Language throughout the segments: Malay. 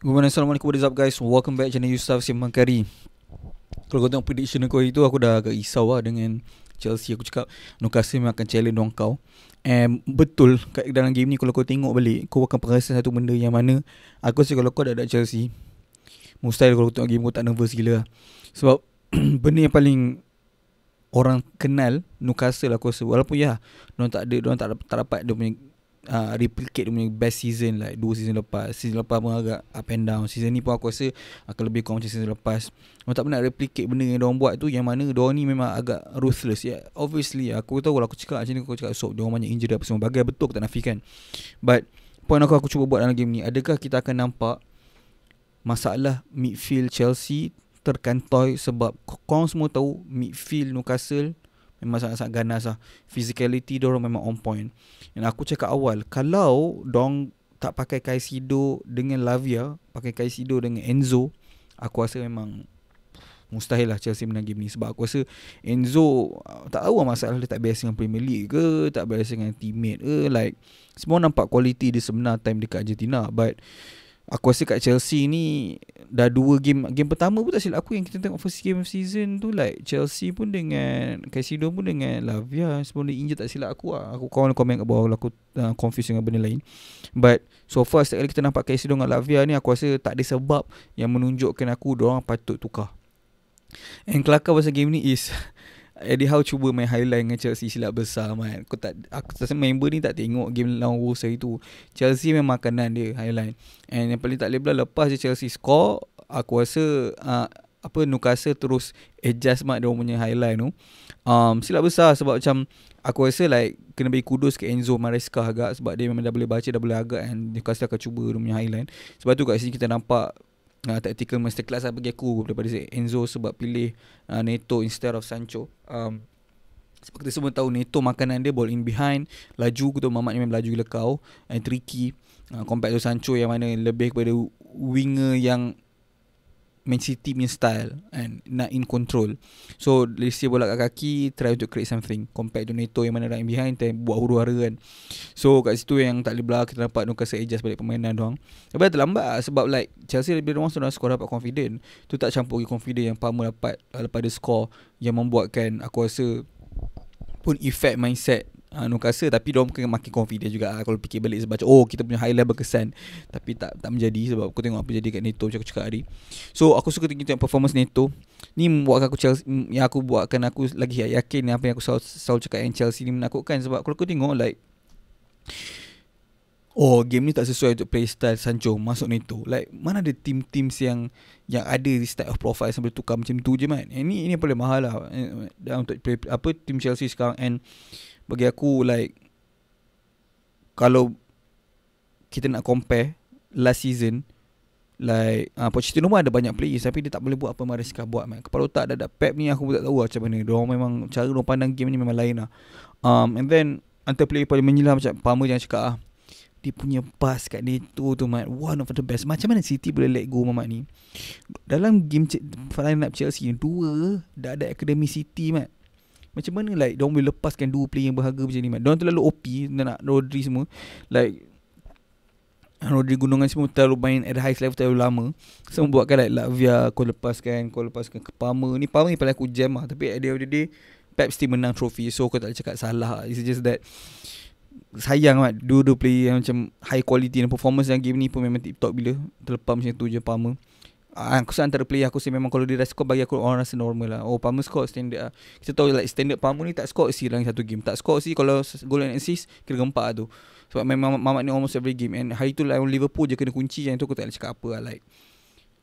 Good morning, Assalamualaikum, what is up guys Welcome back channel Yusuf Simang Kari Kalau kau tengok prediction aku hari tu Aku dah agak risau lah dengan Chelsea Aku cakap Nukasi memang akan challenge dong kau And betul kat dalam game ni Kalau kau tengok balik Kau akan perasan satu benda yang mana Aku rasa kalau kau dah ada Chelsea Mustahil kalau kau tengok game kau tak nervous gila lah. Sebab Benda yang paling Orang kenal Nukasa lah aku rasa Walaupun ya Mereka tak ada Mereka tak, tak dapat uh, replicate dia punya best season like dua season lepas season lepas pun agak up and down season ni pun aku rasa akan lebih kurang macam season lepas orang tak pernah replicate benda yang diorang buat tu yang mana diorang ni memang agak ruthless yeah, obviously aku tahu kalau aku cakap macam ni aku cakap so diorang banyak injury apa semua bagai betul aku tak nafikan but point aku aku cuba buat dalam game ni adakah kita akan nampak masalah midfield Chelsea terkantoi sebab korang semua tahu midfield Newcastle Memang sangat-sangat ganas lah Physicality diorang memang on point Dan aku cakap awal Kalau dong tak pakai kais hidup dengan Lavia Pakai kais hidup dengan Enzo Aku rasa memang Mustahil lah Chelsea menang game ni Sebab aku rasa Enzo ah, Tak tahu lah masalah dia tak biasa dengan Premier League ke Tak biasa dengan teammate ke Like Semua nampak kualiti dia sebenar time dekat Argentina But Aku rasa kat Chelsea ni Dah dua game Game pertama pun tak silap aku Yang kita tengok first game of season tu Like Chelsea pun dengan Casido pun dengan Lavia Sebelum dia injured tak silap aku lah Aku kawan komen kat bawah aku uh, confused dengan benda lain But So far setiap kali kita nampak Casido dengan Lavia ni Aku rasa tak ada sebab Yang menunjukkan aku Diorang patut tukar And kelakar pasal game ni is Eddie Howe cuba main highlight dengan Chelsea silap besar man. Aku tak aku rasa member ni tak tengok game lawan Wolves hari tu. Chelsea memang makanan dia highlight. And yang paling tak boleh pula lepas je Chelsea score, aku rasa uh, apa Newcastle terus adjust mak dia punya highlight tu. Um, silap besar sebab macam aku rasa like kena bagi kudus ke Enzo Maresca agak sebab dia memang dah boleh baca dah boleh agak and Newcastle akan cuba dia punya highlight. Sebab tu kat sini kita nampak uh, tactical masterclass lah bagi aku daripada Enzo sebab pilih uh, Neto instead of Sancho. Um, sebab kita semua tahu Neto makanan dia ball in behind, laju kutu mamat memang laju gila kau and tricky uh, ah, compact tu Sancho yang mana lebih kepada winger yang Man City punya style And not in control So Lesia bola kat kaki Try untuk create something Compact to Neto Yang mana right behind Buat huru-hara kan So kat situ yang tak boleh Kita dapat mereka se-adjust balik permainan doang Tapi dah terlambat lah Sebab like Chelsea lebih orang sudah skor dapat confident Tu tak campur lagi confident yang Palmer dapat uh, Lepas ada skor Yang membuatkan aku rasa Pun effect mindset uh, Nukasa tapi dia mungkin makin confident juga lah, kalau fikir balik sebab oh kita punya high level kesan tapi tak tak menjadi sebab aku tengok apa jadi kat Neto macam aku cakap tadi so aku suka tengok, tengok performance Neto ni buatkan aku Chelsea mm, yang aku buatkan aku lagi yakin apa yang aku selalu, selalu cakap yang Chelsea ni menakutkan sebab kalau aku tengok like Oh game ni tak sesuai untuk playstyle Sancho Masuk ni tu. Like mana ada team-team yang Yang ada di style of profile Sampai tukar macam tu je man Ini eh, ini paling mahal lah Dan eh, eh, Untuk play, apa team Chelsea sekarang And bagi aku like Kalau Kita nak compare Last season Like uh, Pochettino pun ada banyak players Tapi dia tak boleh buat apa Mariska buat man Kepala otak dah ada Pep ni aku pun tak tahu lah macam mana Diorang memang Cara diorang pandang game ni memang lain lah um, And then antara player paling menyilam macam Palmer jangan cakap ah. Dia punya pass kat dia tu tu Mat One of the best Macam mana City boleh let go Mamat ni Dalam game Final up Chelsea yang Dua Dah ada Academy City Mat Macam mana like Diorang boleh lepaskan Dua player yang berharga macam ni Mat Diorang terlalu OP Nak Rodri semua Like Rodri Gunungan semua Terlalu main at high level Terlalu lama Semua so, buatkan like Latvia Kau lepaskan Kau lepaskan ke Palmer Ni Palmer ni paling aku jam lah Tapi at the end of the day Pep still menang trofi So kau tak boleh cakap salah It's just that Sayang lah Dua-dua player yang macam High quality dan performance Yang game ni pun memang tip-top bila Terlepas macam tu je Pama Uh, ah, aku rasa antara player aku sih memang kalau dia dah score bagi aku orang rasa normal lah Oh Palmer score standard lah Kita tahu like standard Palmer ni tak score sih dalam satu game Tak score sih kalau goal and assist kira gempak lah tu Sebab memang mamat ni almost every game And hari tu lah Liverpool je kena kunci yang tu aku tak boleh cakap apa lah like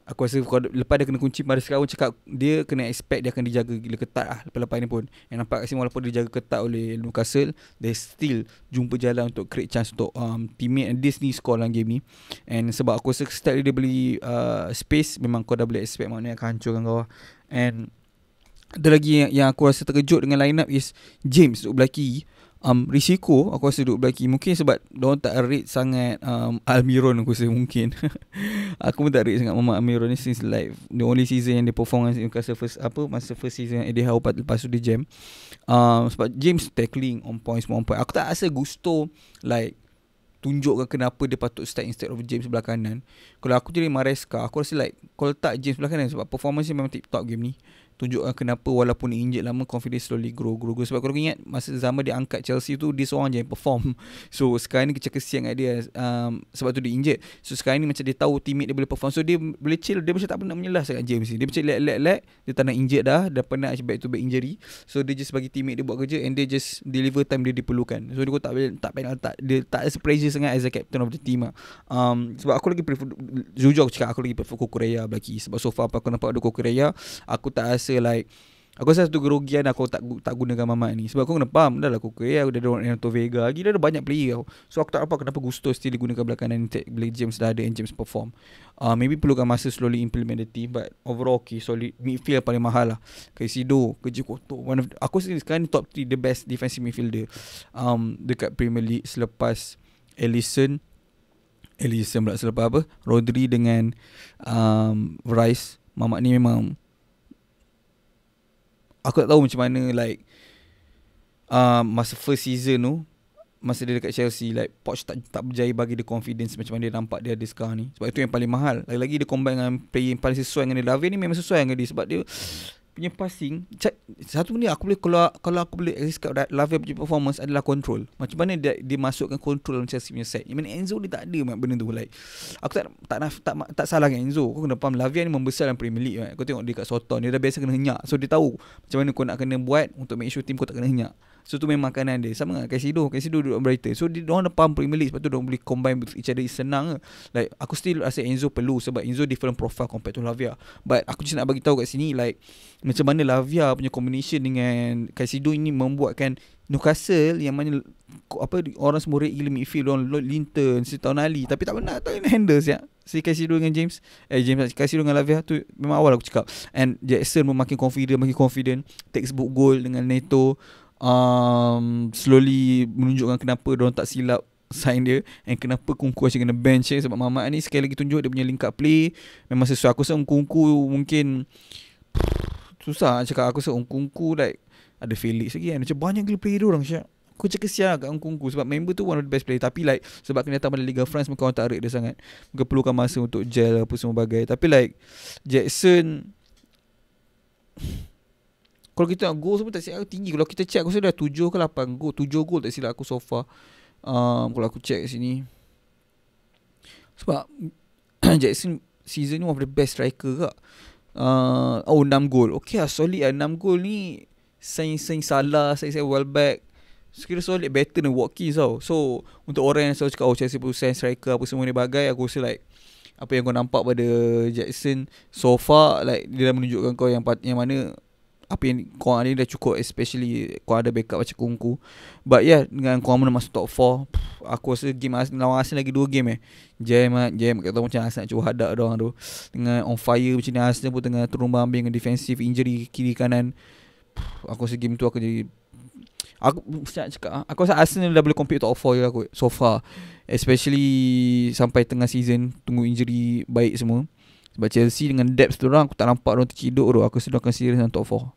Aku rasa kalau lepas dia kena kunci Mari sekarang cakap Dia kena expect dia akan dijaga gila ketat lah Lepas-lepas ni pun Yang nampak kat sini walaupun dia dijaga ketat oleh Newcastle They still jumpa jalan untuk create chance untuk um, Teammate and Disney score dalam game ni And sebab aku rasa style dia beli uh, space Memang kau dah boleh expect maknanya akan hancurkan kau And Ada lagi yang, yang aku rasa terkejut dengan lineup is James duduk belah um, risiko aku rasa duduk berlaki mungkin sebab don tak rate sangat um, Almiron aku rasa mungkin aku pun tak rate sangat Mama Almiron ni since live the only season yang dia perform kan masa first apa masa first season yang dia hau lepas tu dia jam um, sebab James tackling on point semua on point aku tak rasa gusto like tunjukkan kenapa dia patut start instead of James sebelah kanan kalau aku jadi Mariska aku rasa like kalau tak James sebelah kanan sebab performance dia memang tip top game ni tunjukkan kenapa walaupun injek lama confidence slowly grow grow, grow. sebab kau ingat masa zaman dia angkat Chelsea tu dia seorang je yang perform so sekarang ni kecil kesian dengan dia um, sebab tu dia injek so sekarang ni macam dia tahu teammate dia boleh perform so dia boleh chill dia macam tak pernah menyelah sangat James ni dia macam let let let dia tak nak injek dah Dah pernah back to back injury so dia just bagi teammate dia buat kerja and dia just deliver time dia diperlukan so dia tak tak payah tak dia tak as pressure sangat as a captain of the team lah. um, sebab aku lagi prefer jujur aku cakap aku lagi prefer Kokoreya lagi sebab so far apa aku nampak ada Kokoreya aku tak as rasa like Aku rasa satu kerugian aku tak tak gunakan mamat ni Sebab aku kena faham Dah lah aku kaya Aku dah ada orang yang Vega lagi Dah ada banyak player tau So aku tak apa kenapa Gusto still gunakan belakang Dan Blake James dah ada And James perform uh, Maybe perlukan masa slowly implement the team But overall okay Solid midfield paling mahal lah Kaisido Kerja kotor One of, Aku rasa sekarang ni top 3 The best defensive midfielder um, Dekat Premier League Selepas Ellison Ellison pula selepas apa Rodri dengan um, Rice Mamat ni memang aku tak tahu macam mana like uh, masa first season tu masa dia dekat Chelsea like Poch tak tak berjaya bagi dia confidence macam mana dia nampak dia ada sekarang ni sebab itu yang paling mahal lagi-lagi dia combine dengan player yang paling sesuai dengan dia Lavin ni memang sesuai dengan dia sebab dia punya passing satu benda aku boleh kalau kalau aku boleh exist kat Lavia punya performance adalah control macam mana dia, dia masukkan control dalam Chelsea punya set I mean Enzo dia tak ada benda tu like aku tak tak tak, tak, tak, tak salah dengan Enzo kau kena faham Lavia ni membesar dalam Premier League kan? kau tengok dia kat Soton dia dah biasa kena henyak so dia tahu macam mana kau nak kena buat untuk make sure team kau tak kena henyak So tu memang makanan dia Sama dengan Casey Kaisido duduk Brighton So dia orang depan Premier League Sebab tu dia boleh combine with each other It's senang lah. Like aku still rasa Enzo perlu Sebab Enzo different profile compared to Lavia But aku just nak bagi tahu kat sini Like macam mana Lavia punya combination dengan Casey Kaisido ini Membuatkan Newcastle yang mana apa orang semua rate gila midfield orang Linton si Tonali tapi tak pernah tahu ni handle siap si Casey Casido dengan James eh James si Casey Casido dengan Lavia tu memang awal aku cakap and Jackson pun makin confident makin confident textbook goal dengan Neto um, slowly menunjukkan kenapa dia tak silap sign dia and kenapa Kungku asyik kena bench eh? sebab Mamat ni sekali lagi tunjuk dia punya link up play memang sesuai aku rasa Kungku mungkin susah nak cakap aku rasa Kungku like ada Felix lagi kan macam banyak gila player orang syak aku cakap kesian kat Kungku sebab member tu one of the best player tapi like sebab kena datang pada Liga France mungkin orang tak rate dia sangat mungkin perlukan masa untuk gel apa semua bagai tapi like Jackson kalau kita nak goal semua tak silap tinggi Kalau kita check aku rasa dah 7 ke 8 goal 7 goal tak silap aku so far um, Kalau aku check kat sini Sebab Jackson season ni one of the best striker kak uh, Oh 6 goal Okay lah solid lah 6 goal ni Sain-sain salah Sain-sain well back Sekiranya solid better than Watkins tau So untuk orang yang selalu cakap Oh Chelsea pun sign striker apa semua ni bagai Aku rasa like apa yang kau nampak pada Jackson so far like dia dah menunjukkan kau yang part, yang mana apa yang kau ni dah cukup especially kau ada backup macam kungku but yeah dengan kau mana masuk top 4 aku rasa game as- lawan asin lagi 2 game eh jam ah jam kata macam Arsenal nak cuba hadap dia orang tu dengan on fire macam ni asin pun tengah turun bambing dengan defensive injury kiri kanan aku rasa game tu aku jadi aku sangat cakap aku rasa Arsenal dah boleh compete top 4 je aku so far especially sampai tengah season tunggu injury baik semua sebab Chelsea dengan depth tu orang aku tak nampak orang terciduk tu aku sedang akan serius dengan top 4